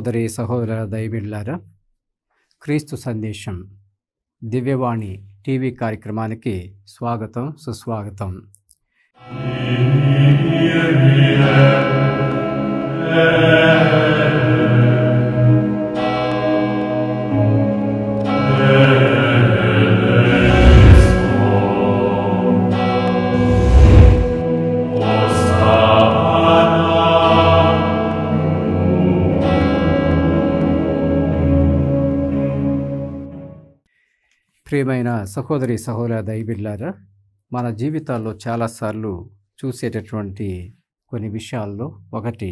సహోదరి సహోదర దయబిళ్ళారా క్రీస్తు సందేశం దివ్యవాణి టీవీ కార్యక్రమానికి స్వాగతం సుస్వాగతం Yeah. ప్రియమైన సహోదరి సహోదర దైబిల్లారా మన జీవితాల్లో చాలాసార్లు చూసేటటువంటి కొన్ని విషయాల్లో ఒకటి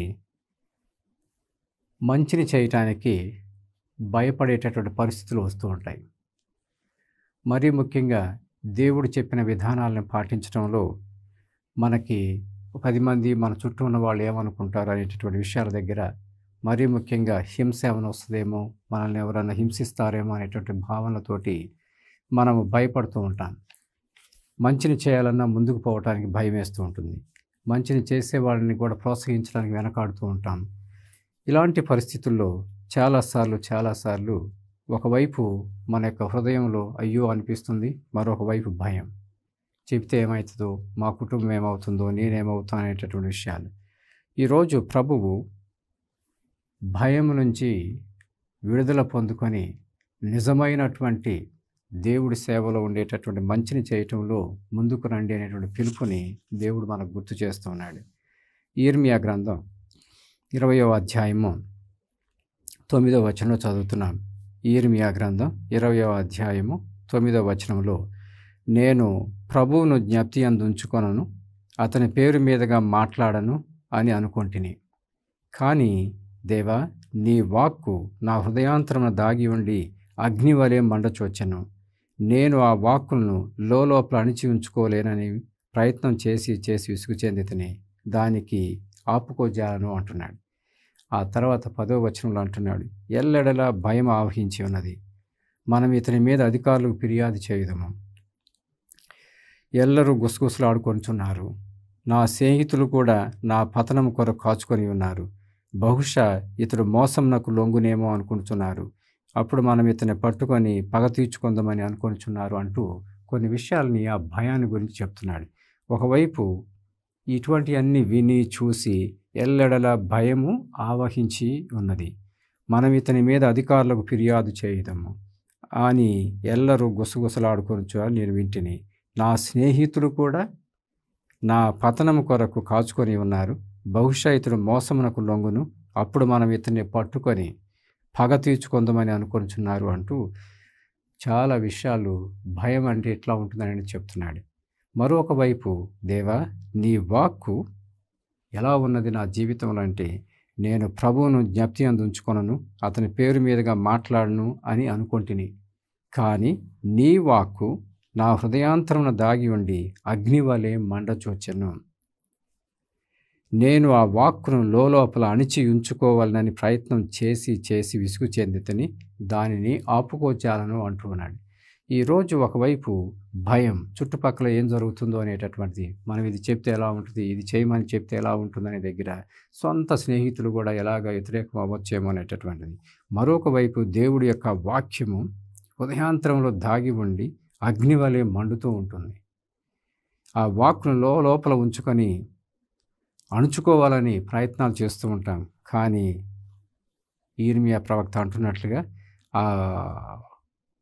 మంచిని చేయటానికి భయపడేటటువంటి పరిస్థితులు వస్తూ ఉంటాయి మరీ ముఖ్యంగా దేవుడు చెప్పిన విధానాలను పాటించడంలో మనకి పది మంది మన చుట్టూ ఉన్న వాళ్ళు ఏమనుకుంటారు అనేటటువంటి విషయాల దగ్గర మరీ ముఖ్యంగా హింస ఏమైనా వస్తుందేమో మనల్ని ఎవరైనా హింసిస్తారేమో అనేటువంటి భావనతోటి మనము భయపడుతూ ఉంటాం మంచిని చేయాలన్నా ముందుకు పోవటానికి భయం వేస్తూ ఉంటుంది మంచిని చేసే వాళ్ళని కూడా ప్రోత్సహించడానికి వెనకాడుతూ ఉంటాం ఇలాంటి పరిస్థితుల్లో చాలాసార్లు చాలాసార్లు ఒకవైపు మన యొక్క హృదయంలో అయ్యో అనిపిస్తుంది మరొక వైపు భయం చెబితే ఏమవుతుందో మా కుటుంబం ఏమవుతుందో నేనేమవుతా అనేటటువంటి విషయాలు ఈరోజు ప్రభువు భయం నుంచి విడుదల పొందుకొని నిజమైనటువంటి దేవుడి సేవలో ఉండేటటువంటి మంచిని చేయటంలో ముందుకు రండి అనేటువంటి పిలుపుని దేవుడు మనకు గుర్తు చేస్తున్నాడు ఈర్మియా గ్రంథం ఇరవయో అధ్యాయము తొమ్మిదో వచనంలో చదువుతున్నాం ఈర్మియా గ్రంథం ఇరవయో అధ్యాయము తొమ్మిదో వచనంలో నేను ప్రభువును జ్ఞప్తి అందుంచుకొనను అతని పేరు మీదుగా మాట్లాడను అని అనుకుంటుని కానీ దేవా నీ వాక్కు నా హృదయాంతరమున దాగి ఉండి అగ్నివలే మండచొచ్చను నేను ఆ వాక్కులను లోపల అణిచి ఉంచుకోలేనని ప్రయత్నం చేసి చేసి విసుగు చెందితని దానికి ఆపుకోజాలను అంటున్నాడు ఆ తర్వాత పదో వచనంలో అంటున్నాడు ఎల్లెడలా భయం ఆవహించి ఉన్నది మనం ఇతని మీద అధికారులకు ఫిర్యాదు చేయదము ఎల్లరూ గుసగుసలాడుకొనిచున్నారు నా స్నేహితులు కూడా నా పతనం కొరకు కాచుకొని ఉన్నారు బహుశా ఇతడు మోసం నాకు లొంగునేమో అనుకుంటున్నారు అప్పుడు మనం ఇతన్ని పట్టుకొని పగ తీర్చుకుందామని అనుకొనిచున్నారు అంటూ కొన్ని విషయాలని ఆ భయాన్ని గురించి చెప్తున్నాడు ఒకవైపు ఇటువంటివన్నీ విని చూసి ఎల్లెడల భయము ఆవహించి ఉన్నది మనం ఇతని మీద అధికారులకు ఫిర్యాదు చేయదము అని ఎల్లరూ గుసగుసలాడుకొనిచో నేను వింటిని నా స్నేహితులు కూడా నా పతనం కొరకు కాచుకొని ఉన్నారు బహుశా ఇతడు మోసమునకు లొంగును అప్పుడు మనం ఇతన్ని పట్టుకొని పగ తీర్చుకుందామని అనుకుంటున్నారు అంటూ చాలా విషయాలు భయం అంటే ఎట్లా ఉంటుందని చెప్తున్నాడు మరొక వైపు దేవా నీ వాక్కు ఎలా ఉన్నది నా జీవితంలో అంటే నేను ప్రభువును జ్ఞప్తి అందుంచుకొనను అతని పేరు మీదుగా మాట్లాడను అని అనుకుంటుని కానీ నీ వాక్కు నా హృదయాంతరమున దాగి ఉండి అగ్నివలే మండచోచను నేను ఆ వాక్కును లోపల అణిచి ఉంచుకోవాలనని ప్రయత్నం చేసి చేసి విసుగు చెందితని దానిని ఆపుకోచాలను అంటున్నాడు ఈరోజు ఒకవైపు భయం చుట్టుపక్కల ఏం జరుగుతుందో అనేటటువంటిది మనం ఇది చెప్తే ఎలా ఉంటుంది ఇది చేయమని చెప్తే ఎలా ఉంటుందనే దగ్గర సొంత స్నేహితులు కూడా ఎలాగ వ్యతిరేకం అవ్వచ్చేమో అనేటటువంటిది మరొక వైపు దేవుడి యొక్క వాక్యము ఉదయాంతరంలో దాగి ఉండి అగ్ని వలె మండుతూ ఉంటుంది ఆ వాక్ను లోపల ఉంచుకొని అణుచుకోవాలని ప్రయత్నాలు చేస్తూ ఉంటాం కానీ ఈర్మియా ప్రవక్త అంటున్నట్లుగా ఆ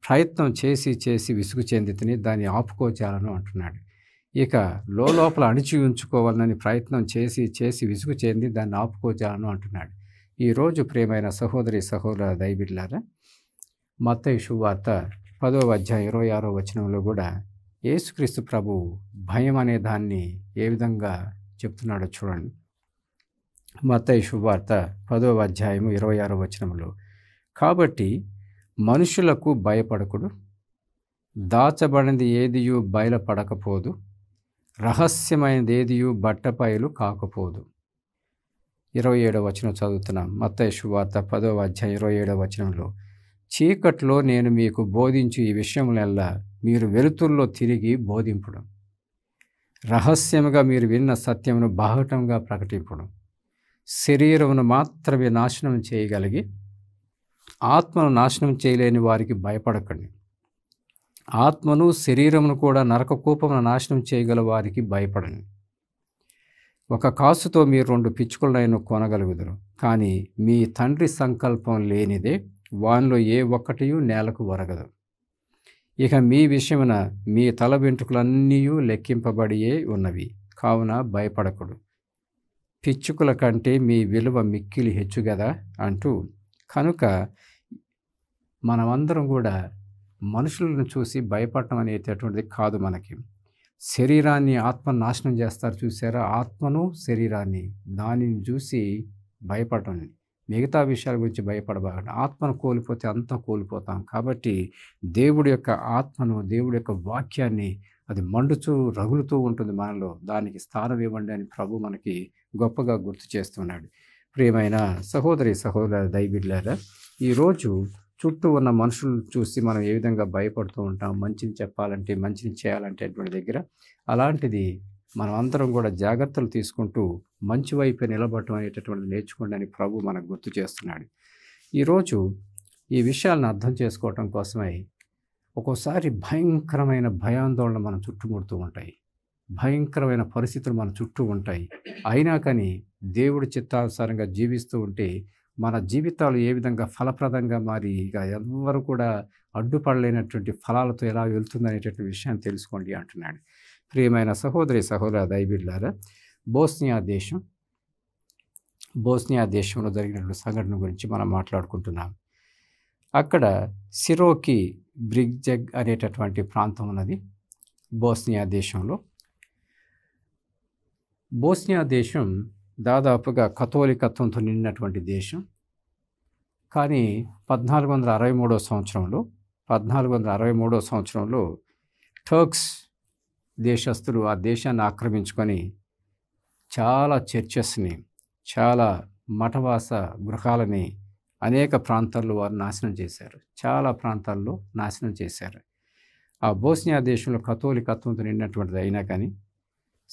ప్రయత్నం చేసి చేసి విసుగు చెందితని దాన్ని ఆపుకోచాలను అంటున్నాడు ఇక లోపల అణిచి ఉంచుకోవాలని ప్రయత్నం చేసి చేసి విసుగు చెంది దాన్ని ఆపుకోచాలను అంటున్నాడు ఈరోజు ప్రేమైన సహోదరి సహోదర దైబిడ్లారా మత శువార్త పదో అధ్యాయం ఇరవై ఆరో వచనంలో కూడా యేసుక్రీస్తు ప్రభు భయం అనే దాన్ని ఏ విధంగా చెప్తున్నాడో చూడండి మత శుభార్త పదో అధ్యాయము ఇరవై ఆరో వచనంలో కాబట్టి మనుషులకు భయపడకుడు దాచబడింది ఏదియు బయలపడకపోదు రహస్యమైనది ఏదియు బట్టపైలు కాకపోదు ఇరవై ఏడవ వచనం చదువుతున్నాం మత శుభార్త పదో అధ్యాయం ఇరవై ఏడవ వచనంలో చీకట్లో నేను మీకు బోధించి ఈ విషయంలో మీరు వెలుతుల్లో తిరిగి బోధింపడం రహస్యముగా మీరు విన్న సత్యమును బాహటంగా ప్రకటింపడం శరీరమును మాత్రమే నాశనం చేయగలిగి ఆత్మను నాశనం చేయలేని వారికి భయపడకండి ఆత్మను శరీరమును కూడా నరక కూపమును నాశనం చేయగల వారికి భయపడండి ఒక కాసుతో మీరు రెండు పిచ్చుకలైన కొనగలుగుదరు కానీ మీ తండ్రి సంకల్పం లేనిదే వానిలో ఏ ఒక్కటి నేలకు వరగదు ఇక మీ విషయమున మీ తల వెంట్రుకలన్నీ లెక్కింపబడియే ఉన్నవి కావున భయపడకుడు పిచ్చుకుల కంటే మీ విలువ మిక్కిలి హెచ్చు కదా అంటూ కనుక మనమందరం కూడా మనుషులను చూసి భయపడటం అనేటటువంటిది కాదు మనకి శరీరాన్ని ఆత్మ నాశనం చేస్తారు చూసారా ఆత్మను శరీరాన్ని దానిని చూసి భయపడటం మిగతా విషయాల గురించి భయపడబాకండి ఆత్మను కోల్పోతే అంతా కోల్పోతాం కాబట్టి దేవుడి యొక్క ఆత్మను దేవుడి యొక్క వాక్యాన్ని అది మండుచూ రగులుతూ ఉంటుంది మనలో దానికి స్థానం ఇవ్వండి అని ప్రభు మనకి గొప్పగా గుర్తు చేస్తున్నాడు ప్రియమైన సహోదరి సహోదర దైబిడ్లారా ఈరోజు చుట్టూ ఉన్న మనుషులు చూసి మనం ఏ విధంగా భయపడుతూ ఉంటాం మంచిని చెప్పాలంటే మంచిని చేయాలంటే అటువంటి దగ్గర అలాంటిది మనం అందరం కూడా జాగ్రత్తలు తీసుకుంటూ మంచి వైపే నిలబడటం అనేటటువంటిది నేర్చుకోండి అని ప్రభు మనకు గుర్తు చేస్తున్నాడు ఈరోజు ఈ విషయాలను అర్థం చేసుకోవటం కోసమై ఒక్కోసారి భయంకరమైన భయాందోళన మన చుట్టుముడుతూ ఉంటాయి భయంకరమైన పరిస్థితులు మన చుట్టూ ఉంటాయి అయినా కానీ దేవుడి చిత్తానుసారంగా జీవిస్తూ ఉంటే మన జీవితాలు ఏ విధంగా ఫలప్రదంగా మారి ఇక ఎవరు కూడా అడ్డుపడలేనటువంటి ఫలాలతో ఎలా వెళ్తుందనేటటువంటి విషయాన్ని తెలుసుకోండి అంటున్నాడు ప్రియమైన సహోదరి సహోదర దైబిడ్లారా బోస్నియా దేశం బోస్నియా దేశంలో జరిగినటువంటి సంఘటన గురించి మనం మాట్లాడుకుంటున్నాం అక్కడ సిరోకి బ్రిగ్జగ్ అనేటటువంటి ప్రాంతం ఉన్నది బోస్నియా దేశంలో బోస్నియా దేశం దాదాపుగా కథోలికత్వంతో నిండినటువంటి దేశం కానీ పద్నాలుగు వందల అరవై మూడో సంవత్సరంలో పద్నాలుగు వందల అరవై మూడో సంవత్సరంలో టర్క్స్ దేశస్థులు ఆ దేశాన్ని ఆక్రమించుకొని చాలా చర్చెస్ని చాలా మఠవాస గృహాలని అనేక ప్రాంతాల్లో వారు నాశనం చేశారు చాలా ప్రాంతాల్లో నాశనం చేశారు ఆ బోస్నియా దేశంలో కథోలికత్వంతో నిండినటువంటిది అయినా కానీ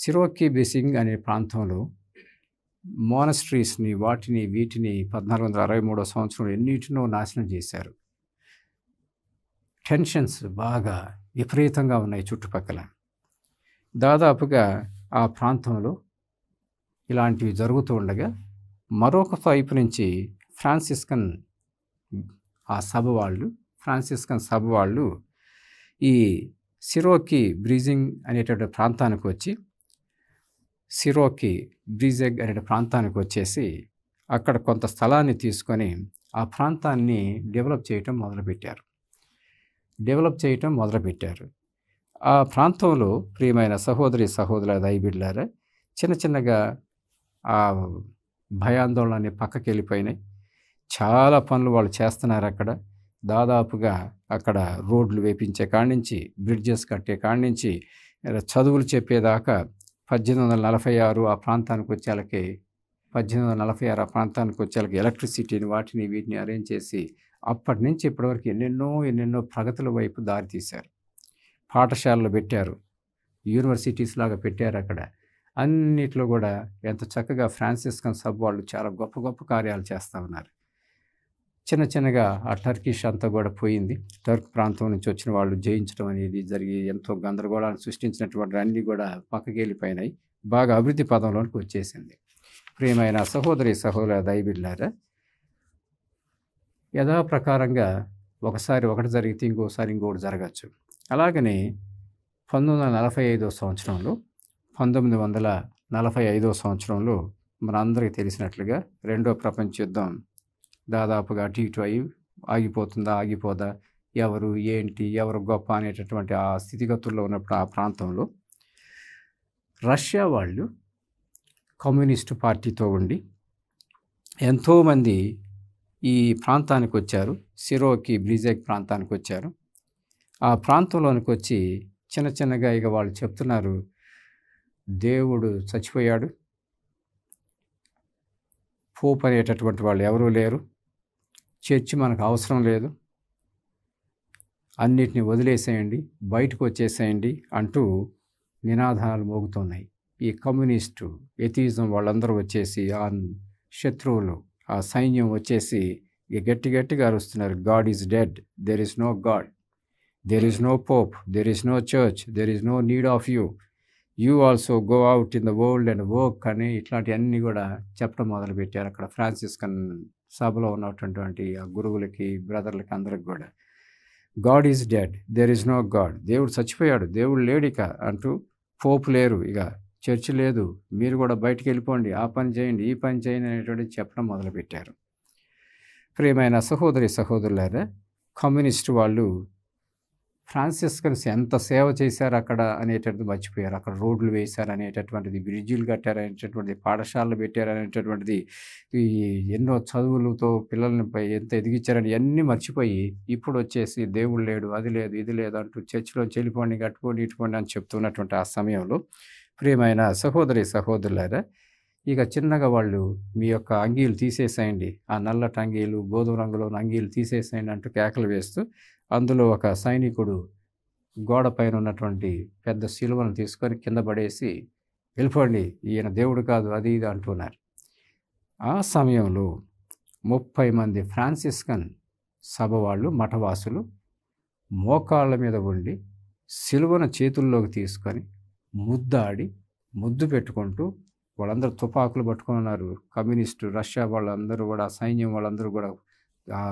సిరోకి బిసింగ్ అనే ప్రాంతంలో మోనస్ట్రీస్ని వాటిని వీటిని పద్నాలుగు వందల అరవై మూడో సంవత్సరంలో ఎన్నిటినో నాశనం చేశారు టెన్షన్స్ బాగా విపరీతంగా ఉన్నాయి చుట్టుపక్కల దాదాపుగా ఆ ప్రాంతంలో ఇలాంటివి జరుగుతూ ఉండగా మరొక వైపు నుంచి ఫ్రాన్సిస్కన్ ఆ సభ వాళ్ళు ఫ్రాన్సిస్కన్ సభ వాళ్ళు ఈ సిరోకి బ్రీజింగ్ అనేటువంటి ప్రాంతానికి వచ్చి సిరోకి బ్రీజెగ్ అనే ప్రాంతానికి వచ్చేసి అక్కడ కొంత స్థలాన్ని తీసుకొని ఆ ప్రాంతాన్ని డెవలప్ చేయటం మొదలుపెట్టారు డెవలప్ చేయటం మొదలుపెట్టారు ఆ ప్రాంతంలో ప్రియమైన సహోదరి సహోదరు దైబిడ్లారా చిన్న చిన్నగా ఆ భయాందోళన పక్కకి వెళ్ళిపోయినాయి చాలా పనులు వాళ్ళు చేస్తున్నారు అక్కడ దాదాపుగా అక్కడ రోడ్లు వేపించే కాడించి బ్రిడ్జెస్ కట్టే కాడించి చదువులు చెప్పేదాకా పద్దెనిమిది వందల నలభై ఆరు ఆ ప్రాంతానికి వచ్చేళ్ళకి పద్దెనిమిది వందల నలభై ఆరు ఆ ప్రాంతానికి వచ్చేళ్ళకి ఎలక్ట్రిసిటీని వాటిని వీటిని అరేంజ్ చేసి అప్పటి నుంచి ఇప్పటివరకు ఎన్నెన్నో ఎన్నెన్నో ప్రగతుల వైపు దారి తీశారు పాఠశాలలు పెట్టారు యూనివర్సిటీస్ లాగా పెట్టారు అక్కడ అన్నిట్లో కూడా ఎంత చక్కగా ఫ్రాన్సిస్కన్ సబ్ వాళ్ళు చాలా గొప్ప గొప్ప కార్యాలు చేస్తూ ఉన్నారు చిన్న చిన్నగా ఆ టర్కిష్ అంతా కూడా పోయింది టర్క్ ప్రాంతం నుంచి వచ్చిన వాళ్ళు జయించడం అనేది జరిగి ఎంతో గందరగోళాన్ని సృష్టించినటువంటి అన్ని కూడా పక్కకి బాగా అభివృద్ధి పదంలోనికి వచ్చేసింది ప్రియమైన సహోదరి సహోదర దైబిళ్ళారా యథాప్రకారంగా ఒకసారి ఒకటి జరిగితే ఇంకోసారి ఇంకోటి జరగచ్చు అలాగనే పంతొమ్మిది వందల నలభై ఐదో సంవత్సరంలో పంతొమ్మిది వందల నలభై ఐదో సంవత్సరంలో మనందరికీ తెలిసినట్లుగా రెండో ప్రపంచ యుద్ధం దాదాపుగా అటు ఇటు అయి ఆగిపోతుందా ఆగిపోదా ఎవరు ఏంటి ఎవరు గొప్ప అనేటటువంటి ఆ స్థితిగతుల్లో ఉన్నప్పుడు ఆ ప్రాంతంలో రష్యా వాళ్ళు కమ్యూనిస్టు పార్టీతో ఉండి ఎంతోమంది ఈ ప్రాంతానికి వచ్చారు సిరోకి బ్రిజెక్ ప్రాంతానికి వచ్చారు ఆ ప్రాంతంలోనికి వచ్చి చిన్న చిన్నగా ఇక వాళ్ళు చెప్తున్నారు దేవుడు చచ్చిపోయాడు పోప్ అనేటటువంటి వాళ్ళు ఎవరూ లేరు చర్చి మనకు అవసరం లేదు అన్నిటిని వదిలేసేయండి బయటకు వచ్చేసేయండి అంటూ నినాదాలు మోగుతున్నాయి ఈ కమ్యూనిస్టు ఎథిజం వాళ్ళందరూ వచ్చేసి ఆ శత్రువులు ఆ సైన్యం వచ్చేసి గట్టి గట్టిగా అరుస్తున్నారు God is dead there is no God there is no Pope there is no church there is no need of you you also go out in the world and work అని ఇట్లాంటివన్నీ కూడా చెప్పడం మొదలుపెట్టారు అక్కడ ఫ్రాన్సిస్కన్ సభలో ఉన్నటువంటి ఆ గురువులకి బ్రదర్లకి అందరికి కూడా God is dead there is no God దేవుడు చచ్చిపోయాడు దేవుడు లేడు ఇక అంటూ పోపు లేరు ఇక చర్చి లేదు మీరు కూడా బయటికి వెళ్ళిపోండి ఆ పని చేయండి ఈ పని చేయండి అనేటువంటి చెప్పడం మొదలుపెట్టారు ప్రియమైన సహోదరి సహోదరులారా కమ్యూనిస్ట్ వాళ్ళు ఫ్రాన్సిస్కన్స్ ఎంత సేవ చేశారు అక్కడ అనేటటువంటిది మర్చిపోయారు అక్కడ రోడ్లు వేశారు అనేటటువంటిది బ్రిడ్జీలు కట్టారు అనేటటువంటిది పాఠశాలలు పెట్టారు అనేటటువంటిది ఈ ఎన్నో చదువులతో పిల్లల్ని ఎంత ఎదిగించారని అన్నీ మర్చిపోయి ఇప్పుడు వచ్చేసి దేవుడు లేడు అది లేదు ఇది లేదు అంటూ చర్చిలో చెల్లిపోండి కట్టుకోండి ఇటుకోండి అని చెప్తున్నటువంటి ఆ సమయంలో ప్రియమైన సహోదరి సహోదరులారా ఇక చిన్నగా వాళ్ళు మీ యొక్క అంగీలు తీసేసేయండి ఆ నల్లటి అంగీలు గోధుమ రంగులో అంగీలు తీసేసేయండి అంటూ కేకలు వేస్తూ అందులో ఒక సైనికుడు గోడ పైన ఉన్నటువంటి పెద్ద శిలువను తీసుకొని కింద పడేసి వెళ్ళిపోండి ఈయన దేవుడు కాదు అది ఇది అంటున్నారు ఆ సమయంలో ముప్పై మంది ఫ్రాన్సిస్కన్ సభ వాళ్ళు మఠవాసులు మోకాళ్ళ మీద ఉండి సిలువను చేతుల్లోకి తీసుకొని ముద్దాడి ముద్దు పెట్టుకుంటూ వాళ్ళందరూ తుపాకులు పట్టుకున్నారు కమ్యూనిస్టు రష్యా వాళ్ళందరూ కూడా సైన్యం వాళ్ళందరూ కూడా ఆ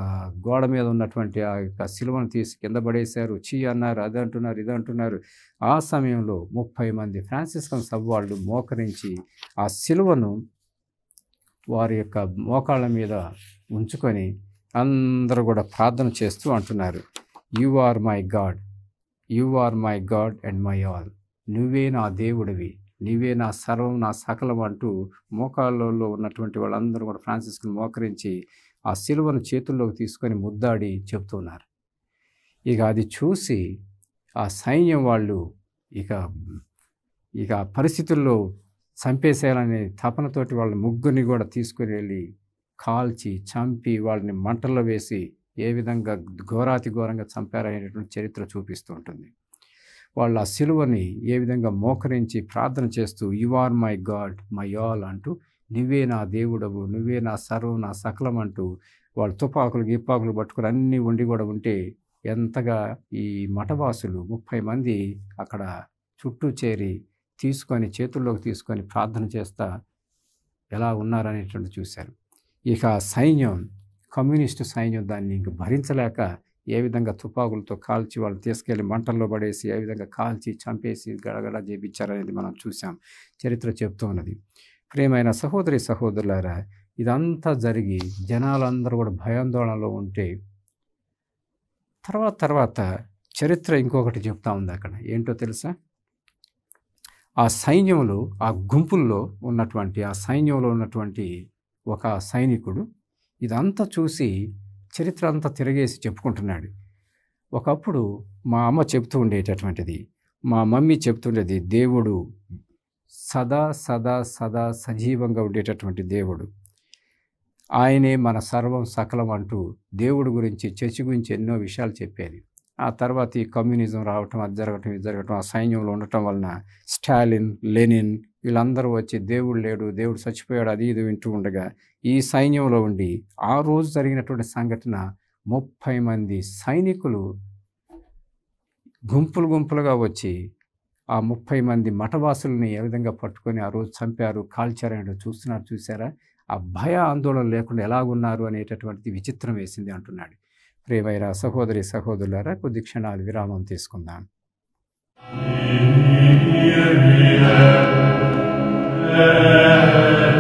గోడ మీద ఉన్నటువంటి ఆ యొక్క శిలువను తీసి కింద పడేశారు చీ అన్నారు అది అంటున్నారు ఇది అంటున్నారు ఆ సమయంలో ముప్పై మంది ఫ్రాన్సిస్కన్ సబ్ వాళ్ళు మోకరించి ఆ శిలువను వారి యొక్క మోకాళ్ళ మీద ఉంచుకొని అందరూ కూడా ప్రార్థన చేస్తూ అంటున్నారు you are my God you are my God and my all నువ్వే నా దేవుడివి నీవే నా సర్వం నా సకలం అంటూ మోకాళ్ళలో ఉన్నటువంటి వాళ్ళందరూ కూడా ఫ్రాన్సిస్కుని మోకరించి ఆ సిలువను చేతుల్లోకి తీసుకొని ముద్దాడి చెప్తున్నారు ఇక అది చూసి ఆ సైన్యం వాళ్ళు ఇక ఇక పరిస్థితుల్లో చంపేసేయాలనే తపనతోటి వాళ్ళ ముగ్గురిని కూడా తీసుకుని వెళ్ళి కాల్చి చంపి వాళ్ళని మంటల్లో వేసి ఏ విధంగా ఘోరాతి ఘోరంగా చంపారనేటువంటి చరిత్ర చూపిస్తూ ఉంటుంది వాళ్ళు ఆ సిలువని ఏ విధంగా మోకరించి ప్రార్థన చేస్తూ you are my God my all అంటూ నువ్వే నా దేవుడవు నువ్వే నా సర్వం నా సకలం అంటూ వాళ్ళు తుపాకులు గిప్పాకులు పట్టుకుని అన్నీ ఉండి కూడా ఉంటే ఎంతగా ఈ మఠవాసులు ముప్పై మంది అక్కడ చుట్టూ చేరి తీసుకొని చేతుల్లోకి తీసుకొని ప్రార్థన చేస్తా ఎలా ఉన్నారనేటువంటి చూశారు ఇక సైన్యం కమ్యూనిస్టు సైన్యం దాన్ని ఇంక భరించలేక ఏ విధంగా తుపాకులతో కాల్చి వాళ్ళు తీసుకెళ్లి మంటల్లో పడేసి ఏ విధంగా కాల్చి చంపేసి గడగడ చేపించారనేది మనం చూసాం చరిత్ర చెప్తూ ఉన్నది ప్రేమైన సహోదరి సహోదరులారా ఇదంతా జరిగి జనాలందరూ కూడా భయాందోళనలో ఉంటే తర్వాత తర్వాత చరిత్ర ఇంకొకటి చెప్తా ఉంది అక్కడ ఏంటో తెలుసా ఆ సైన్యంలో ఆ గుంపుల్లో ఉన్నటువంటి ఆ సైన్యంలో ఉన్నటువంటి ఒక సైనికుడు ఇదంతా చూసి చరిత్ర అంతా తిరిగేసి చెప్పుకుంటున్నాడు ఒకప్పుడు మా అమ్మ చెప్తూ ఉండేటటువంటిది మా మమ్మీ చెప్తుండేది దేవుడు సదా సదా సదా సజీవంగా ఉండేటటువంటి దేవుడు ఆయనే మన సర్వం సకలం అంటూ దేవుడు గురించి చర్చి గురించి ఎన్నో విషయాలు చెప్పేది ఆ తర్వాత ఈ కమ్యూనిజం రావటం అది జరగటం ఇది జరగటం ఆ సైన్యంలో ఉండటం వలన స్టాలిన్ లెనిన్ వీళ్ళందరూ వచ్చి దేవుడు లేడు దేవుడు చచ్చిపోయాడు అది ఇది వింటూ ఉండగా ఈ సైన్యంలో ఉండి ఆ రోజు జరిగినటువంటి సంఘటన ముప్పై మంది సైనికులు గుంపులు గుంపులుగా వచ్చి ఆ ముప్పై మంది మఠవాసుల్ని ఏ విధంగా పట్టుకొని ఆ రోజు చంపారు కాల్చారని చూస్తున్నారు చూసారా ఆ భయ ఆందోళన లేకుండా ఎలాగున్నారు అనేటటువంటిది విచిత్రం వేసింది అంటున్నాడు ప్రేమైరా సహోదరి సహోదరులారా కొద్ది క్షణాలు విరామం తీసుకుందాం Yeah.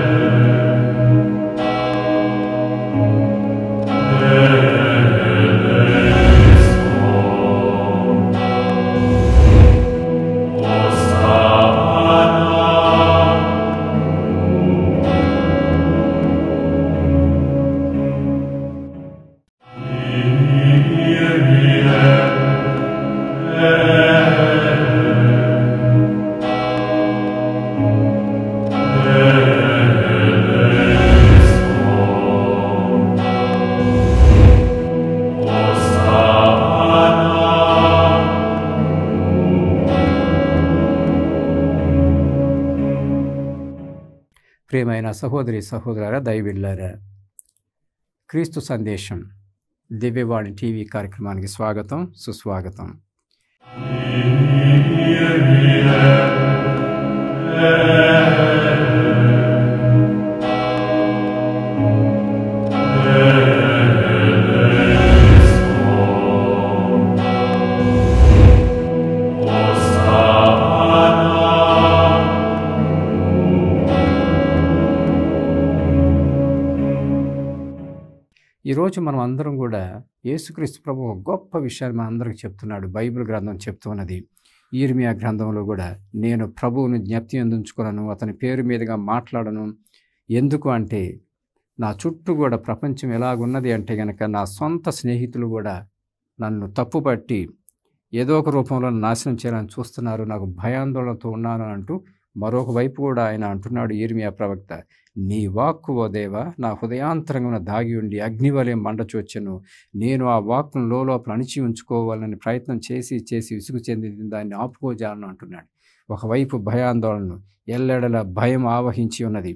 సహోదరి సహోదర దయవిళ్ళారా క్రీస్తు సందేశం దివ్యవాణి టీవీ కార్యక్రమానికి స్వాగతం సుస్వాగతం ఈరోజు మనం అందరం కూడా యేసుక్రీస్తు ప్రభు ఒక గొప్ప విషయాన్ని మన అందరికి చెప్తున్నాడు బైబిల్ గ్రంథం చెప్తున్నది ఈర్మియా గ్రంథంలో కూడా నేను ప్రభువును జ్ఞప్తి అందించుకున్నాను అతని పేరు మీదుగా మాట్లాడను ఎందుకు అంటే నా చుట్టూ కూడా ప్రపంచం ఎలాగున్నది అంటే కనుక నా సొంత స్నేహితులు కూడా నన్ను తప్పుపట్టి ఏదో ఒక రూపంలో నాశనం చేయాలని చూస్తున్నారు నాకు భయాందోళనతో ఉన్నాను అంటూ మరొక వైపు కూడా ఆయన అంటున్నాడు ఈర్మియా ప్రవక్త నీ వాక్కు ఓ దేవ నా హృదయాంతరంగా దాగి ఉండి అగ్నివలయం మండచొచ్చెను నేను ఆ వాక్కును లోపల అణిచి ఉంచుకోవాలని ప్రయత్నం చేసి చేసి విసుగు చెందింది దాన్ని ఆపుకోజాలను అంటున్నాడు ఒకవైపు భయాందోళనను ఎల్లెడల భయం ఆవహించి ఉన్నది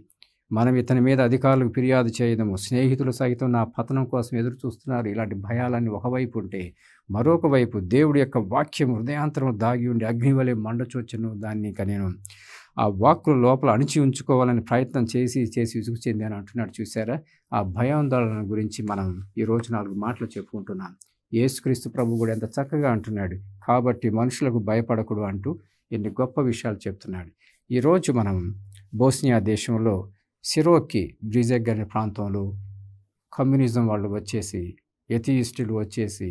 మనం ఇతని మీద అధికారులకు ఫిర్యాదు చేయడము స్నేహితులు సహితం నా పతనం కోసం ఎదురు చూస్తున్నారు ఇలాంటి భయాలన్నీ ఒకవైపు ఉంటే మరొక వైపు దేవుడి యొక్క వాక్యం హృదయాంతరం దాగి ఉండి అగ్నివలే మండచొచ్చును దాన్ని ఇక నేను ఆ వాక్కులు లోపల అణిచి ఉంచుకోవాలని ప్రయత్నం చేసి చేసి విసుగు చెంది అని అంటున్నాడు చూసారా ఆ భయాందోళన గురించి మనం ఈరోజు నాలుగు మాటలు చెప్పుకుంటున్నాం యేసుక్రీస్తు ప్రభు కూడా ఎంత చక్కగా అంటున్నాడు కాబట్టి మనుషులకు భయపడకూడదు అంటూ ఎన్ని గొప్ప విషయాలు చెప్తున్నాడు ఈరోజు మనం బోస్నియా దేశంలో సిరోకి బ్రిజెగ్ అనే ప్రాంతంలో కమ్యూనిజం వాళ్ళు వచ్చేసి ఎథియిస్టులు వచ్చేసి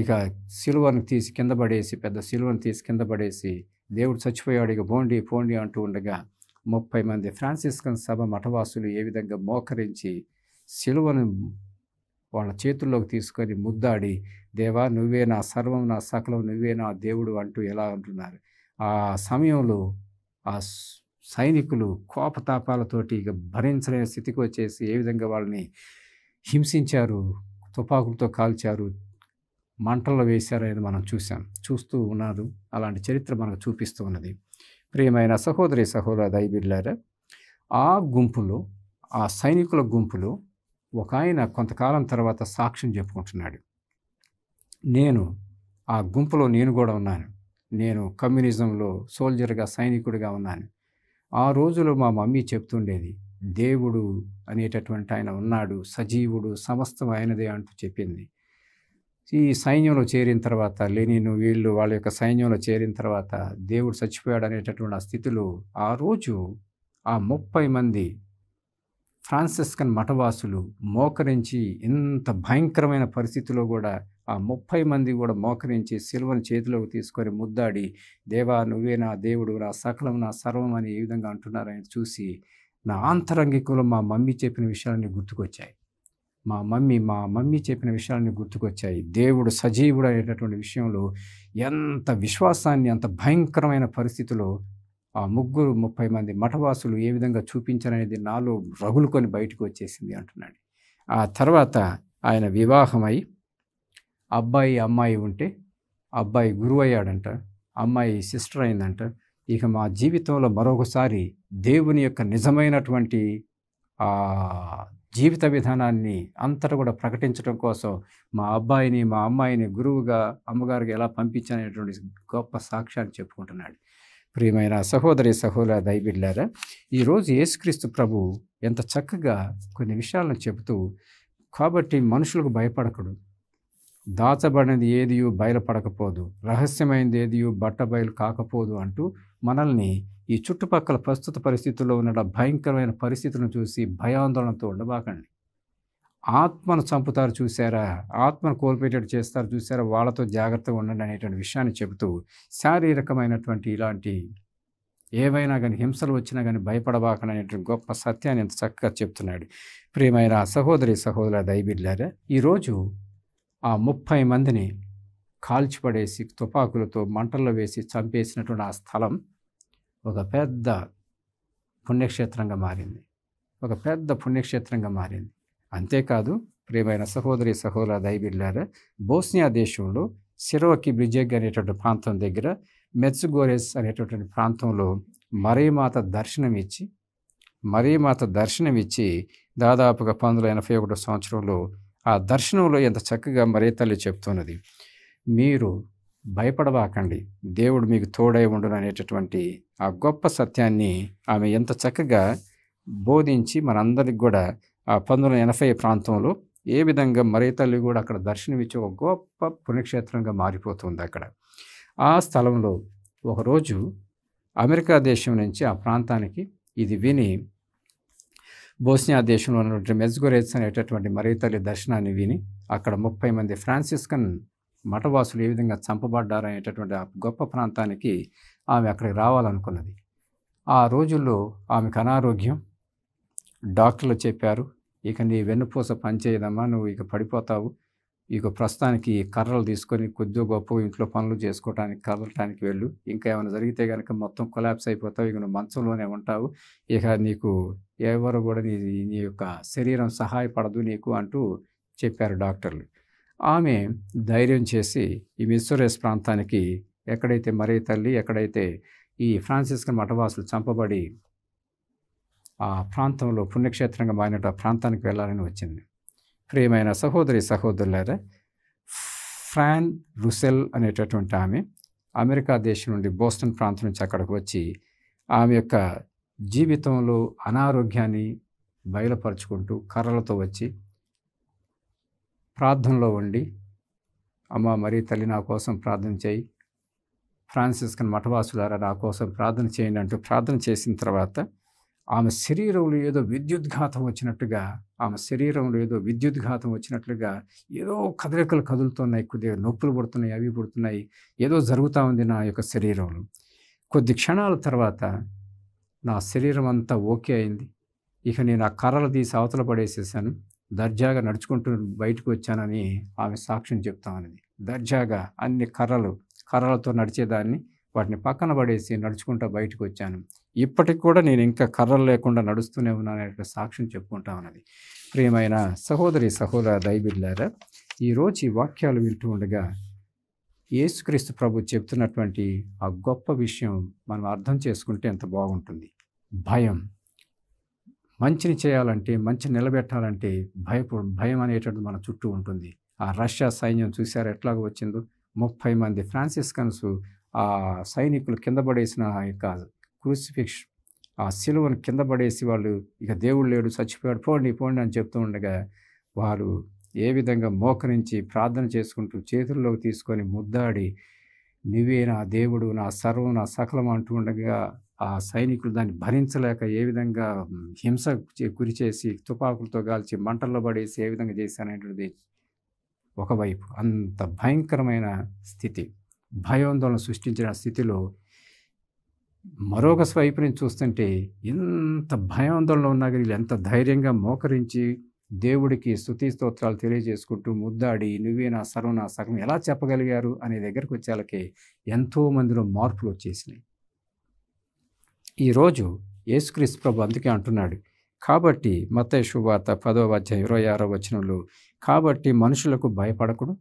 ఇక సిలువను తీసి కింద పడేసి పెద్ద సిలువను తీసి కింద పడేసి దేవుడు చచ్చిపోయాడు ఇక పోండి పోండి అంటూ ఉండగా ముప్పై మంది ఫ్రాన్సిస్కన్ సభ మఠవాసులు ఏ విధంగా మోకరించి శిలువను వాళ్ళ చేతుల్లోకి తీసుకొని ముద్దాడి దేవా నువ్వే నా సర్వం నా సకలం నువ్వే నా దేవుడు అంటూ ఎలా అంటున్నారు ఆ సమయంలో ఆ సైనికులు కోపతాపాలతోటి ఇక భరించలేని స్థితికి వచ్చేసి ఏ విధంగా వాళ్ళని హింసించారు తుపాకులతో కాల్చారు మంటల్లో వేశారనేది మనం చూసాం చూస్తూ ఉన్నాడు అలాంటి చరిత్ర మనకు చూపిస్తూ ఉన్నది ప్రియమైన సహోదరి సహోదర దైబిళ్ళారా ఆ గుంపులో ఆ సైనికుల గుంపులో ఒక ఆయన కొంతకాలం తర్వాత సాక్ష్యం చెప్పుకుంటున్నాడు నేను ఆ గుంపులో నేను కూడా ఉన్నాను నేను కమ్యూనిజంలో సోల్జర్గా సైనికుడిగా ఉన్నాను ఆ రోజులో మా మమ్మీ చెప్తుండేది దేవుడు అనేటటువంటి ఆయన ఉన్నాడు సజీవుడు సమస్తం ఆయనదే అంటూ చెప్పింది ఈ సైన్యంలో చేరిన తర్వాత లెనిను వీళ్ళు వాళ్ళ యొక్క సైన్యంలో చేరిన తర్వాత దేవుడు చచ్చిపోయాడు అనేటటువంటి ఆ ఆ రోజు ఆ ముప్పై మంది ఫ్రాన్సిస్కన్ మఠవాసులు మోకరించి ఇంత భయంకరమైన పరిస్థితిలో కూడా ఆ ముప్పై మంది కూడా మోకరించి సిల్వను చేతిలోకి తీసుకొని ముద్దాడి దేవా నువ్వే నా దేవుడు నా సకలం నా సర్వం అని ఏ విధంగా అంటున్నారని చూసి నా ఆంతరంగికులు మా మమ్మీ చెప్పిన విషయాలన్నీ గుర్తుకొచ్చాయి మా మమ్మీ మా మమ్మీ చెప్పిన విషయాలని గుర్తుకొచ్చాయి దేవుడు సజీవుడు అనేటటువంటి విషయంలో ఎంత విశ్వాసాన్ని అంత భయంకరమైన పరిస్థితిలో ఆ ముగ్గురు ముప్పై మంది మఠవాసులు ఏ విధంగా చూపించారనేది నాలో రగులుకొని బయటకు వచ్చేసింది అంటున్నాడు ఆ తర్వాత ఆయన వివాహమై అబ్బాయి అమ్మాయి ఉంటే అబ్బాయి గురువు అయ్యాడంట అమ్మాయి సిస్టర్ అయిందంట ఇక మా జీవితంలో మరొకసారి దేవుని యొక్క నిజమైనటువంటి జీవిత విధానాన్ని అంతటా కూడా ప్రకటించడం కోసం మా అబ్బాయిని మా అమ్మాయిని గురువుగా అమ్మగారికి ఎలా పంపించాననేటువంటి గొప్ప సాక్ష్యాన్ని చెప్పుకుంటున్నాడు ప్రియమైన సహోదరి సహోదర దైబిడ్లారా ఈరోజు యేసుక్రీస్తు ప్రభు ఎంత చక్కగా కొన్ని విషయాలను చెబుతూ కాబట్టి మనుషులకు భయపడకడు దాచబడినది ఏదియూ బయలుపడకపోదు రహస్యమైనది ఏదియూ బట్ట బయలు కాకపోదు అంటూ మనల్ని ఈ చుట్టుపక్కల ప్రస్తుత పరిస్థితుల్లో ఉన్న భయంకరమైన పరిస్థితులను చూసి భయాందోళనతో ఉండబాకండి ఆత్మను చంపుతారు చూసారా ఆత్మను కోల్పోయేటట్టు చేస్తారు చూసారా వాళ్ళతో జాగ్రత్తగా ఉండండి అనేటువంటి విషయాన్ని చెబుతూ శారీరకమైనటువంటి ఇలాంటి ఏవైనా కానీ హింసలు వచ్చినా కానీ భయపడబాకని అనేటువంటి గొప్ప సత్యాన్ని ఎంత చక్కగా చెప్తున్నాడు ప్రియమైన సహోదరి సహోదరు దయబిడ్లారా ఈరోజు ఆ ముప్పై మందిని కాల్చిపడేసి తుపాకులతో మంటల్లో వేసి చంపేసినటువంటి ఆ స్థలం ఒక పెద్ద పుణ్యక్షేత్రంగా మారింది ఒక పెద్ద పుణ్యక్షేత్రంగా మారింది అంతేకాదు ప్రియమైన సహోదరి సహోదర దైబిల్లారా బోస్నియా దేశంలో సిరోకి బ్రిజెగ్ అనేటువంటి ప్రాంతం దగ్గర మెత్సుగోరెస్ అనేటటువంటి ప్రాంతంలో మరీమాత దర్శనం ఇచ్చి మరీమాత దర్శనం ఇచ్చి దాదాపుగా పంతొమ్మిది ఎనభై ఒకటో సంవత్సరంలో ఆ దర్శనంలో ఎంత చక్కగా మరీ తల్లి చెప్తున్నది మీరు భయపడవాకండి దేవుడు మీకు తోడై ఉండను అనేటటువంటి ఆ గొప్ప సత్యాన్ని ఆమె ఎంత చక్కగా బోధించి మనందరికి కూడా ఆ పంతొమ్మిది ఎనభై ప్రాంతంలో ఏ విధంగా మరే తల్లి కూడా అక్కడ దర్శనమిచ్చి ఒక గొప్ప పుణ్యక్షేత్రంగా మారిపోతుంది అక్కడ ఆ స్థలంలో ఒకరోజు అమెరికా దేశం నుంచి ఆ ప్రాంతానికి ఇది విని బోస్నియా దేశంలో ఉన్నటువంటి మెజ్గోరేజ్ అనేటటువంటి మరీ తల్లి దర్శనాన్ని విని అక్కడ ముప్పై మంది ఫ్రాన్సిస్కన్ మఠవాసులు ఏ విధంగా చంపబడ్డారనేటటువంటి ఆ గొప్ప ప్రాంతానికి ఆమె అక్కడికి రావాలనుకున్నది ఆ రోజుల్లో ఆమెకు అనారోగ్యం డాక్టర్లు చెప్పారు ఇక నీ వెన్నుపూస పనిచేయదమ్మా నువ్వు ఇక పడిపోతావు ఇక ప్రస్తుతానికి కర్రలు తీసుకొని కొద్దిగా గొప్ప ఇంట్లో పనులు చేసుకోవడానికి కదలటానికి వెళ్ళు ఇంకా ఏమైనా జరిగితే కనుక మొత్తం కొలాబ్స్ అయిపోతావు ఇక నువ్వు మంచంలోనే ఉంటావు ఇక నీకు ఎవరు కూడా నీ నీ యొక్క శరీరం సహాయపడదు నీకు అంటూ చెప్పారు డాక్టర్లు ఆమె ధైర్యం చేసి ఈ మిస్సోరెస్ ప్రాంతానికి ఎక్కడైతే మరే తల్లి ఎక్కడైతే ఈ ఫ్రాన్సిస్కన్ మఠవాసులు చంపబడి ఆ ప్రాంతంలో పుణ్యక్షేత్రంగా మారిన ప్రాంతానికి వెళ్ళాలని వచ్చింది ప్రియమైన సహోదరి సహోదరులారా ఫ్రాన్ రుసెల్ అనేటటువంటి ఆమె అమెరికా దేశం నుండి బోస్టన్ ప్రాంతం నుంచి అక్కడికి వచ్చి ఆమె యొక్క జీవితంలో అనారోగ్యాన్ని బయలుపరుచుకుంటూ కర్రలతో వచ్చి ప్రార్థనలో ఉండి అమ్మ మరీ తల్లి నా కోసం ప్రార్థన చేయి ఫ్రాన్సిస్కన్ మఠవాసులారా నా కోసం ప్రార్థన చేయండి అంటూ ప్రార్థన చేసిన తర్వాత ఆమె శరీరంలో ఏదో విద్యుద్ఘాతం వచ్చినట్టుగా ఆమె శరీరంలో ఏదో విద్యుద్ఘాతం వచ్చినట్లుగా ఏదో కదలికలు కదులుతున్నాయి కొద్దిగా నొప్పులు పడుతున్నాయి అవి పుడుతున్నాయి ఏదో జరుగుతూ ఉంది నా యొక్క శరీరంలో కొద్ది క్షణాల తర్వాత నా శరీరం అంతా ఓకే అయింది ఇక నేను ఆ కర్రలు తీసి అవతల పడేసేసాను దర్జాగా నడుచుకుంటూ బయటకు వచ్చానని ఆమె సాక్ష్యం చెప్తామన్నది దర్జాగా అన్ని కర్రలు కర్రలతో నడిచేదాన్ని వాటిని పక్కన పడేసి నడుచుకుంటూ బయటకు వచ్చాను ఇప్పటికి కూడా నేను ఇంకా కర్రలు లేకుండా నడుస్తూనే ఉన్నాను సాక్ష్యం చెప్పుకుంటా ఉన్నది ప్రియమైన సహోదరి సహోదర దైబిడ్లారా ఈరోజు ఈ వాక్యాలు వింటూ ఉండగా యేసుక్రీస్తు ప్రభు చెప్తున్నటువంటి ఆ గొప్ప విషయం మనం అర్థం చేసుకుంటే ఎంత బాగుంటుంది భయం మంచిని చేయాలంటే మంచి నిలబెట్టాలంటే భయపడు భయం అనేటటువంటి మన చుట్టూ ఉంటుంది ఆ రష్యా సైన్యం చూశారు ఎట్లాగ వచ్చిందో ముప్పై మంది ఫ్రాన్సిస్కన్స్ ఆ సైనికులు కింద పడేసిన యొక్క క్రూసిఫిక్స్ ఆ సిలువను కింద పడేసి వాళ్ళు ఇక దేవుడు లేడు చచ్చిపోయాడు పోండి పోండి అని చెప్తూ ఉండగా వారు ఏ విధంగా మోకరించి ప్రార్థన చేసుకుంటూ చేతుల్లోకి తీసుకొని ముద్దాడి నువ్వే నా దేవుడు నా సర్వం నా సకలం అంటూ ఉండగా ఆ సైనికులు దాన్ని భరించలేక ఏ విధంగా హింస గురి చేసి తుపాకులతో కాల్చి మంటల్లో పడేసి ఏ విధంగా చేశారనేటువంటిది ఒకవైపు అంత భయంకరమైన స్థితి భయాందోళన సృష్టించిన స్థితిలో మరొక స్వైపు నుంచి చూస్తుంటే ఎంత భయాందోళన ఉన్నా కానీ ఎంత ధైర్యంగా మోకరించి దేవుడికి స్థుతి స్తోత్రాలు తెలియజేసుకుంటూ ముద్దాడి నువ్వే నా నా సగం ఎలా చెప్పగలిగారు అనే దగ్గరకు వచ్చేళ్ళకి ఎంతోమందిలో మార్పులు వచ్చేసినాయి ఈరోజు యేసుక్రీస్ ప్రభు అందుకే అంటున్నాడు కాబట్టి మత శుభార్త పదవ అధ్యాయం ఇరవై ఆరో వచనంలో కాబట్టి మనుషులకు భయపడకుడు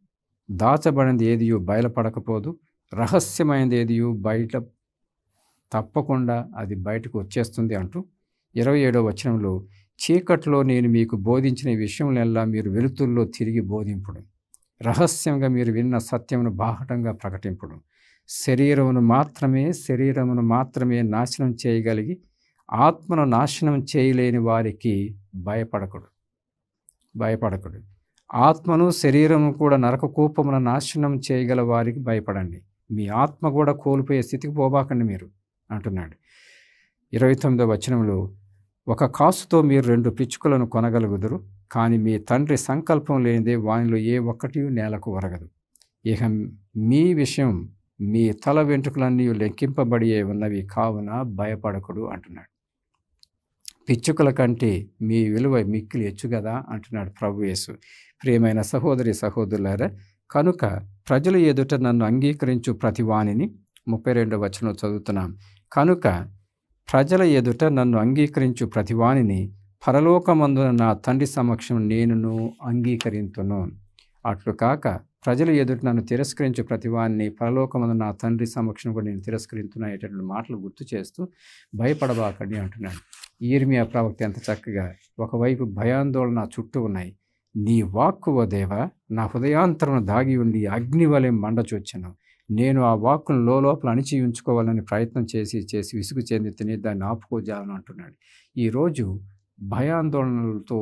దాచబడింది ఏదియో బయలుపడకపోదు రహస్యమైనది ఏదియో బయట తప్పకుండా అది బయటకు వచ్చేస్తుంది అంటూ ఇరవై ఏడో వచనంలో చీకట్లో నేను మీకు బోధించిన విషయంలో మీరు వెలుతుల్లో తిరిగి బోధింపడం రహస్యంగా మీరు విన్న సత్యమును బాహటంగా ప్రకటింపడం శరీరమును మాత్రమే శరీరమును మాత్రమే నాశనం చేయగలిగి ఆత్మను నాశనం చేయలేని వారికి భయపడకుడు భయపడకుడు ఆత్మను శరీరము కూడా నరక కూపమున నాశనం చేయగల వారికి భయపడండి మీ ఆత్మ కూడా కోల్పోయే స్థితికి పోబాకండి మీరు అంటున్నాడు ఇరవై తొమ్మిదో వచనంలో ఒక కాసుతో మీరు రెండు పిచ్చుకలను కొనగలుగుదురు కానీ మీ తండ్రి సంకల్పం లేనిదే వానిలో ఏ ఒక్కటి నేలకు వరగదు ఇక మీ విషయం మీ తల వెంట్రుకలన్నీ లెక్కింపబడి ఉన్నవి కావున భయపడకుడు అంటున్నాడు పిచ్చుకల కంటే మీ విలువ మిక్కిలి ఎచ్చు కదా అంటున్నాడు ప్రభు యేసు ప్రియమైన సహోదరి సహోదరులారా కనుక ప్రజల ఎదుట నన్ను అంగీకరించు వాణిని ముప్పై రెండవ వచనం చదువుతున్నాం కనుక ప్రజల ఎదుట నన్ను అంగీకరించు వాణిని పరలోకమందున నా తండ్రి సమక్షం నేనును అంగీకరింతును అట్లు కాక ప్రజలు ఎదుట నన్ను తిరస్కరించే ప్రతివాన్ని పరలోకమందు నా తండ్రి సమక్షం కూడా నేను తిరస్కరించున్నాయేటటువంటి మాటలు గుర్తు చేస్తూ భయపడబాకండి అంటున్నాడు ఈర్మియా ప్రవక్త ఎంత చక్కగా ఒకవైపు భయాందోళన చుట్టూ ఉన్నాయి నీ వాక్కు ఓ దేవ నా హృదయాంతరం దాగి ఉండి అగ్ని వలె నేను ఆ వాక్కును లోపల అణిచి ఉంచుకోవాలని ప్రయత్నం చేసి చేసి విసుగు చెందితేనే దాన్ని ఆపుకోజాలని అంటున్నాడు ఈరోజు భయాందోళనలతో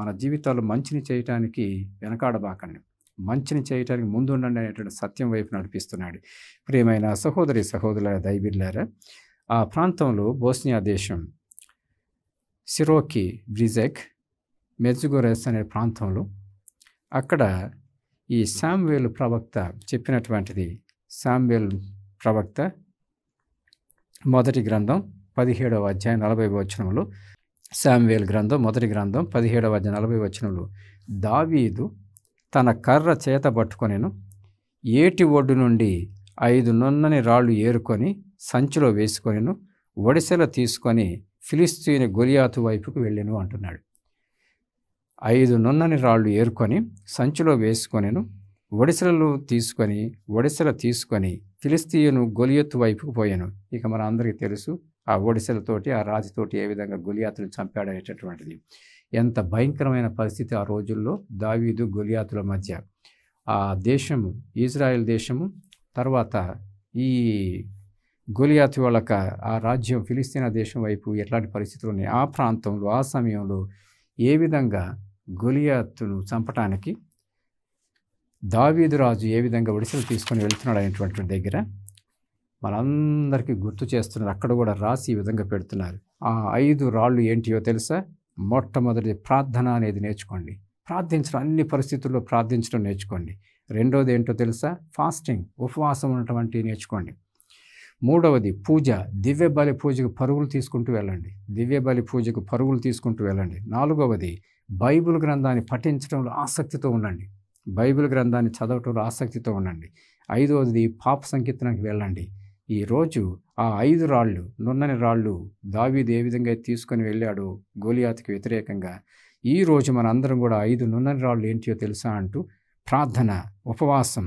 మన జీవితాలు మంచిని చేయటానికి వెనకాడబాకండి మంచిని చేయటానికి ముందుండండి అనేటువంటి సత్యం వైపు నడిపిస్తున్నాడు ప్రియమైన సహోదరి సహోదరుల దైబిర్లారా ఆ ప్రాంతంలో బోస్నియా దేశం సిరోకి బ్రిజెక్ మెజుగోరెస్ అనే ప్రాంతంలో అక్కడ ఈ శామ్వేల్ ప్రవక్త చెప్పినటువంటిది శామ్వేల్ ప్రవక్త మొదటి గ్రంథం పదిహేడవ అధ్యాయం నలభై వచనంలో శామ్వేల్ గ్రంథం మొదటి గ్రంథం పదిహేడవ అధ్యాయం నలభై వచనంలో దావీదు తన కర్ర చేత పట్టుకొనిను ఏటి ఒడ్డు నుండి ఐదు నున్నని రాళ్ళు ఏరుకొని సంచిలో వేసుకొనిను ఒడిసెల తీసుకొని ఫిలిస్తీని గొలియాతు వైపుకు వెళ్ళెను అంటున్నాడు ఐదు నున్నని రాళ్ళు ఏరుకొని సంచిలో వేసుకొనిను ఒడిసెలు తీసుకొని ఒడిసెల తీసుకొని ఫిలిస్తీను గొలియత్తు వైపుకు పోయాను ఇక మన అందరికీ తెలుసు ఆ ఒడిసెలతోటి ఆ రాజుతోటి ఏ విధంగా గులియాతులు చంపాడు అనేటటువంటిది ఎంత భయంకరమైన పరిస్థితి ఆ రోజుల్లో దావీదు గులియాతుల మధ్య ఆ దేశము ఇజ్రాయెల్ దేశము తర్వాత ఈ గులియాతు వాళ్ళక ఆ రాజ్యం ఫిలిస్తీనా దేశం వైపు ఎట్లాంటి పరిస్థితులు ఉన్నాయి ఆ ప్రాంతంలో ఆ సమయంలో ఏ విధంగా గొలియాతును చంపటానికి దావీదు రాజు ఏ విధంగా ఒడిసెలు తీసుకొని వెళ్తున్నాడు అనేటువంటి దగ్గర మనందరికీ గుర్తు చేస్తున్నారు అక్కడ కూడా రాసి ఈ విధంగా పెడుతున్నారు ఆ ఐదు రాళ్ళు ఏంటియో తెలుసా మొట్టమొదటిది ప్రార్థన అనేది నేర్చుకోండి ప్రార్థించడం అన్ని పరిస్థితుల్లో ప్రార్థించడం నేర్చుకోండి రెండవది ఏంటో తెలుసా ఫాస్టింగ్ ఉపవాసం ఉన్నటువంటి నేర్చుకోండి మూడవది పూజ దివ్య బలి పూజకు పరుగులు తీసుకుంటూ వెళ్ళండి దివ్య బలి పూజకు పరుగులు తీసుకుంటూ వెళ్ళండి నాలుగవది బైబిల్ గ్రంథాన్ని పఠించడంలో ఆసక్తితో ఉండండి బైబిల్ గ్రంథాన్ని చదవటంలో ఆసక్తితో ఉండండి ఐదవది పాప సంకీర్తనకి వెళ్ళండి ఈరోజు ఆ ఐదు రాళ్ళు నున్నని రాళ్ళు దావీది ఏ విధంగా తీసుకొని వెళ్ళాడో గోలియాతికి వ్యతిరేకంగా ఈరోజు మనందరం కూడా ఐదు నున్నని రాళ్ళు ఏంటియో తెలుసా అంటూ ప్రార్థన ఉపవాసం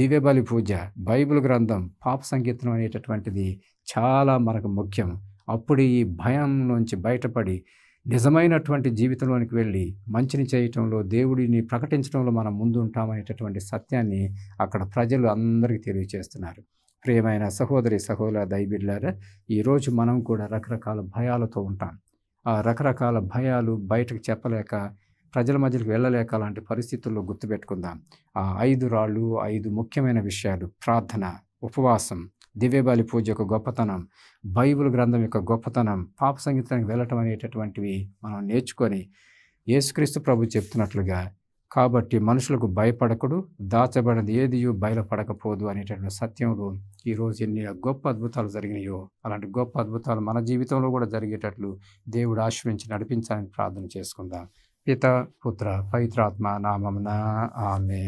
దివ్యబలి పూజ బైబిల్ గ్రంథం పాప సంకీర్తనం అనేటటువంటిది చాలా మనకు ముఖ్యం అప్పుడు ఈ భయం నుంచి బయటపడి నిజమైనటువంటి జీవితంలోనికి వెళ్ళి మంచిని చేయటంలో దేవుడిని ప్రకటించడంలో మనం ముందుంటామనేటటువంటి సత్యాన్ని అక్కడ ప్రజలు అందరికీ తెలియజేస్తున్నారు ప్రియమైన సహోదరి సహోదర దైబిడ్లారా ఈరోజు మనం కూడా రకరకాల భయాలతో ఉంటాం ఆ రకరకాల భయాలు బయటకు చెప్పలేక ప్రజల మధ్యకి వెళ్ళలేక అలాంటి పరిస్థితుల్లో గుర్తుపెట్టుకుందాం ఆ ఐదు రాళ్ళు ఐదు ముఖ్యమైన విషయాలు ప్రార్థన ఉపవాసం దివ్యబాలి పూజ యొక్క గొప్పతనం బైబిల్ గ్రంథం యొక్క గొప్పతనం పాప సంగీతానికి వెళ్ళటం అనేటటువంటివి మనం నేర్చుకొని యేసుక్రీస్తు ప్రభు చెప్తున్నట్లుగా కాబట్టి మనుషులకు భయపడకుడు దాచబడినది ఏదియో బయలుపడకపోదు అనేటటువంటి సత్యంలో ఈరోజు ఎన్ని గొప్ప అద్భుతాలు జరిగినాయో అలాంటి గొప్ప అద్భుతాలు మన జీవితంలో కూడా జరిగేటట్లు దేవుడు ఆశ్రయించి నడిపించాలని ప్రార్థన చేసుకుందాం పిత పుత్ర పవిత్రాత్మ నామమున ఆమె